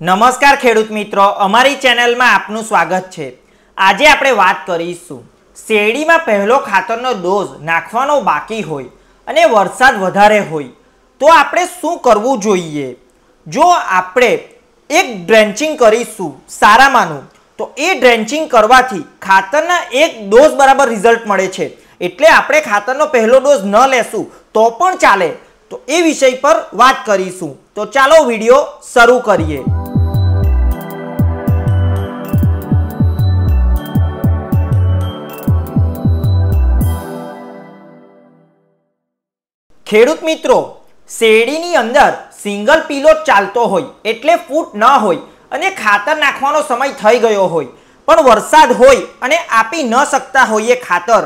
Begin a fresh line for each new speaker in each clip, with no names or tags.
નમસ્કાર ખેડૂત મિત્રો અમારી ચેનલમાં આપનું સ્વાગત છે આજે આપણે વાત કરીશું શેરડીમાં પહેલો ખાતરનો ડોઝ નાખવાનો બાકી હોય અને વરસાદ વધારે હોય તો આપણે શું કરવું જોઈએ જો આપણે એક ડ્રેન્ચિંગ કરીશું સારામાંનું તો એ ડ્રેન્ચિંગ કરવાથી ખાતરના એક ડોઝ બરાબર રિઝલ્ટ મળે છે એટલે આપણે ખાતરનો પહેલો ડોઝ ન લેશું તો પણ ચાલે તો એ વિષય પર વાત કરીશું તો ચાલો વિડીયો શરૂ કરીએ ખેડૂત મિત્રો શેરડીની અંદર સિંગલ પીલો ચાલતો હોય એટલે ફૂટ ન હોય અને ખાતર નાખવાનો સમય થઈ ગયો હોય પણ વરસાદ હોય અને આપી ન શકતા હોઈએ ખાતર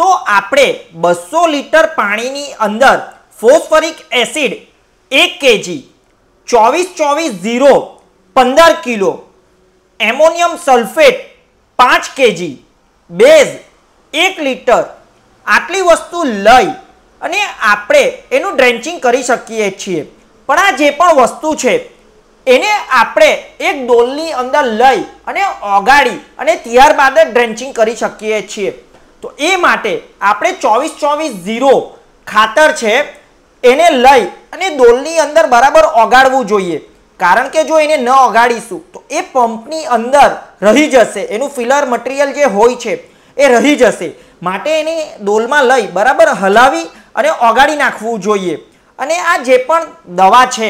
તો આપણે બસો લીટર પાણીની અંદર ફોસ્ફરિક એસિડ એક કેજી ચોવીસ ચોવીસ ઝીરો પંદર કિલો એમોનિયમ સલ્ફેટ પાંચ કેજી બેઝ એક લીટર આટલી વસ્તુ લઈ અને આપણે એનું ડ્રેન્ચિંગ કરી શકીએ છીએ પણ આ જે પણ વસ્તુ છે એને આપણે એક ડોલની અંદર લઈ અને ઓગાળી અને ત્યારબાદ ડ્રેન્ચિંગ કરી શકીએ છીએ તો એ માટે આપણે ચોવીસ ચોવીસ ઝીરો ખાતર છે એને લઈ અને ડોલની અંદર બરાબર ઓગાળવું જોઈએ કારણ કે જો એને ન ઓગાડીશું તો એ પંપની અંદર રહી જશે એનું ફિલર મટીરિયલ જે હોય છે એ રહી જશે માટે એને ડોલમાં લઈ બરાબર હલાવી અને ઓગાળી નાખવું જોઈએ અને આ જે પણ દવા છે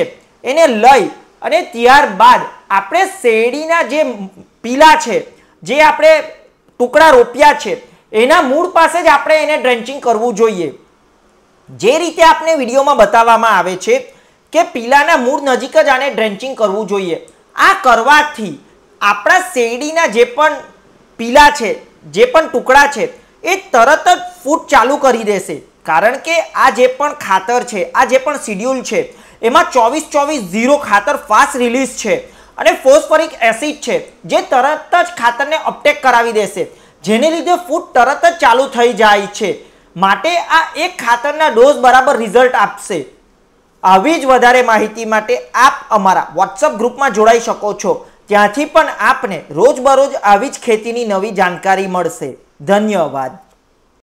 એને લઈ અને ત્યારબાદ આપણે શેરડીના જે પીલા છે જે આપણે ટુકડા રોપ્યા છે એના મૂળ પાસે જ આપણે એને ડ્રેન્ચિંગ કરવું જોઈએ જે રીતે આપણે વિડીયોમાં બતાવવામાં આવે છે કે પીલાના મૂળ નજીક જ આને ડ્રેન્ચિંગ કરવું જોઈએ આ કરવાથી આપણા શેરડીના જે પણ પીલા છે જે પણ ટુકડા છે એ તરત જ ફૂટ ચાલુ કરી દેશે કારણ કે આ જે પણ ખાતર છે આ જે પણ શિડ્યુલ છે એમાં ચોવીસ ચોવીસ ઝીરો ખાતર ફાસ્ટ રિલીઝ છે અને ફોસ્ફરિક એસિડ છે જે તરત જ ખાતરને અપટેક કરાવી દેશે જેને લીધે ફૂડ તરત જ ચાલુ થઈ જાય છે માટે આ એક ખાતરના ડોઝ બરાબર રિઝલ્ટ આપશે આવી જ વધારે માહિતી માટે આપ અમારા વોટ્સઅપ ગ્રુપમાં જોડાઈ શકો છો ત્યાંથી પણ આપને રોજબરોજ આવી જ ખેતીની નવી જાણકારી મળશે ધન્યવાદ